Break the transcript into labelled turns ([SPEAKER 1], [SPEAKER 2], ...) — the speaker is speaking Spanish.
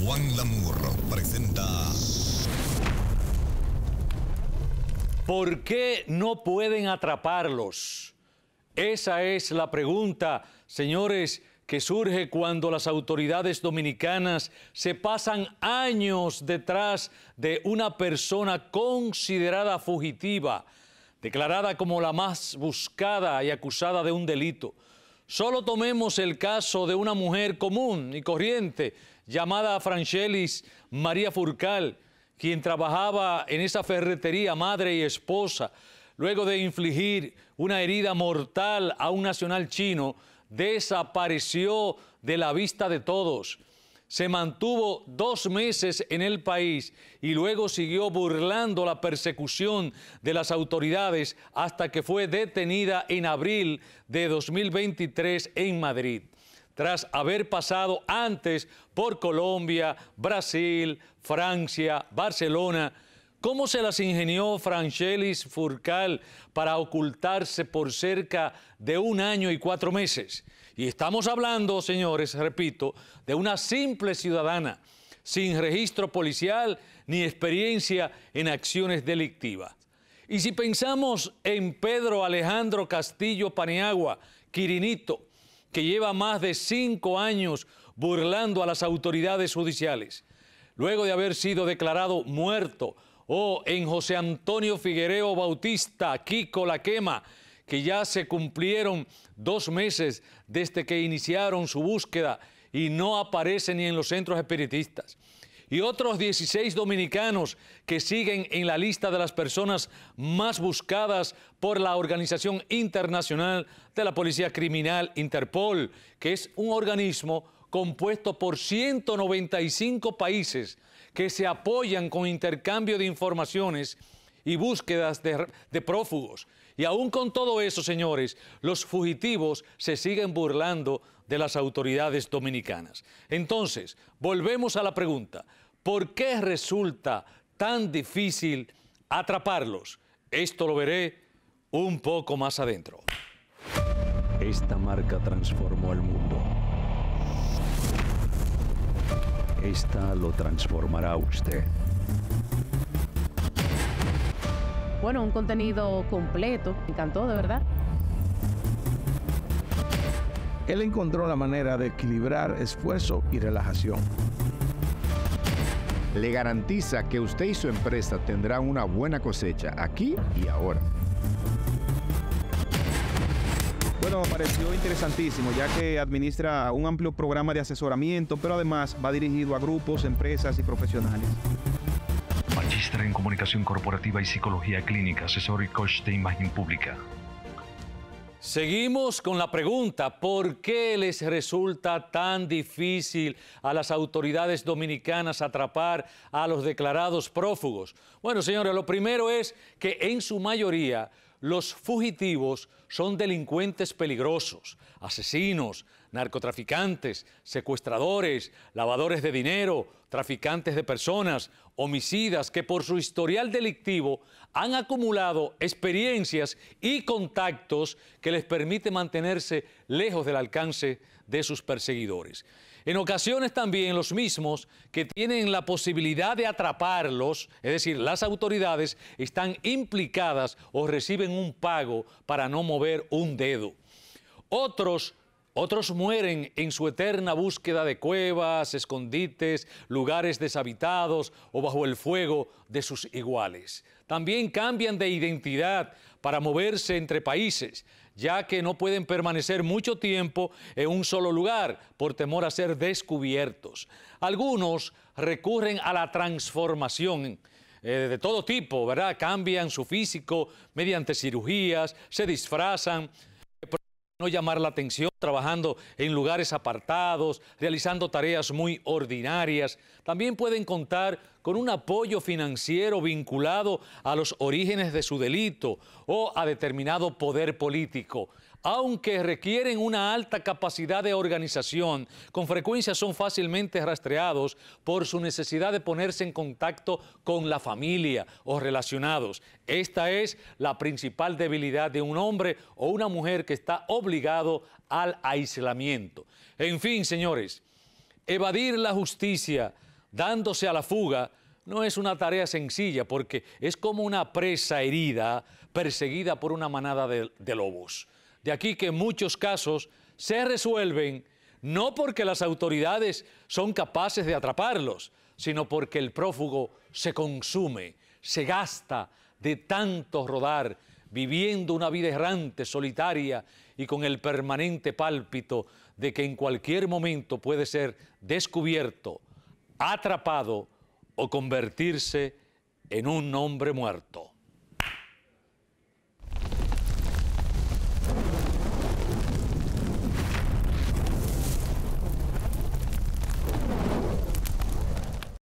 [SPEAKER 1] Juan Lamurro presenta. ¿Por qué no pueden atraparlos? Esa es la pregunta, señores, que surge cuando las autoridades dominicanas se pasan años detrás de una persona considerada fugitiva, declarada como la más buscada y acusada de un delito. Solo tomemos el caso de una mujer común y corriente llamada Franchelis María Furcal, quien trabajaba en esa ferretería, madre y esposa, luego de infligir una herida mortal a un nacional chino, desapareció de la vista de todos. Se mantuvo dos meses en el país y luego siguió burlando la persecución de las autoridades hasta que fue detenida en abril de 2023 en Madrid tras haber pasado antes por Colombia, Brasil, Francia, Barcelona. ¿Cómo se las ingenió Franchelis Furcal para ocultarse por cerca de un año y cuatro meses? Y estamos hablando, señores, repito, de una simple ciudadana, sin registro policial ni experiencia en acciones delictivas. Y si pensamos en Pedro Alejandro Castillo Paniagua, Quirinito, que lleva más de cinco años burlando a las autoridades judiciales. Luego de haber sido declarado muerto o en José Antonio Figuereo Bautista, Kiko La Quema, que ya se cumplieron dos meses desde que iniciaron su búsqueda y no aparece ni en los centros espiritistas y otros 16 dominicanos que siguen en la lista de las personas más buscadas por la Organización Internacional de la Policía Criminal, Interpol, que es un organismo compuesto por 195 países que se apoyan con intercambio de informaciones y búsquedas de, prófugos. Y aún con todo eso, señores, los fugitivos se siguen burlando de las autoridades dominicanas. Entonces, volvemos a la pregunta. ¿Por qué resulta tan difícil atraparlos? Esto lo veré un poco más adentro. Esta marca transformó el mundo. Esta lo transformará usted. Bueno, un contenido completo. Me encantó, de verdad. Él encontró la manera de equilibrar esfuerzo y relajación le garantiza que usted y su empresa tendrán una buena cosecha aquí y ahora. Bueno, me pareció interesantísimo, ya que administra un amplio programa de asesoramiento, pero además va dirigido a grupos, empresas y profesionales. Magistra en Comunicación Corporativa y Psicología Clínica, asesor y coach de imagen pública. Seguimos con la pregunta, ¿por qué les resulta tan difícil a las autoridades dominicanas atrapar a los declarados prófugos? Bueno, señores, lo primero es que en su mayoría los fugitivos son delincuentes peligrosos, asesinos, narcotraficantes, secuestradores, lavadores de dinero, traficantes de personas, homicidas que por su historial delictivo han acumulado experiencias y contactos que les permite mantenerse lejos del alcance de sus perseguidores. En ocasiones también los mismos que tienen la posibilidad de atraparlos, es decir, las autoridades están implicadas o reciben un pago para no mover un dedo. Otros otros mueren en su eterna búsqueda de cuevas, escondites, lugares deshabitados o bajo el fuego de sus iguales. También cambian de identidad para moverse entre países ya que no pueden permanecer mucho tiempo en un solo lugar por temor a ser descubiertos. Algunos recurren a la transformación eh, de todo tipo, ¿verdad? Cambian su físico mediante cirugías, se disfrazan, no llamar la atención, trabajando en lugares apartados, realizando tareas muy ordinarias. También pueden contar con un apoyo financiero vinculado a los orígenes de su delito o a determinado poder político aunque requieren una alta capacidad de organización, con frecuencia son fácilmente rastreados por su necesidad de ponerse en contacto con la familia o relacionados. Esta es la principal debilidad de un hombre o una mujer que está obligado al aislamiento. En fin, señores, evadir la justicia dándose a la fuga no es una tarea sencilla porque es como una presa herida perseguida por una manada de, lobos. De aquí que muchos casos se resuelven no porque las autoridades son capaces de atraparlos, sino porque el prófugo se consume, se gasta de tanto rodar, viviendo una vida errante, solitaria y con el permanente pálpito de que en cualquier momento puede ser descubierto, atrapado o convertirse en un hombre muerto.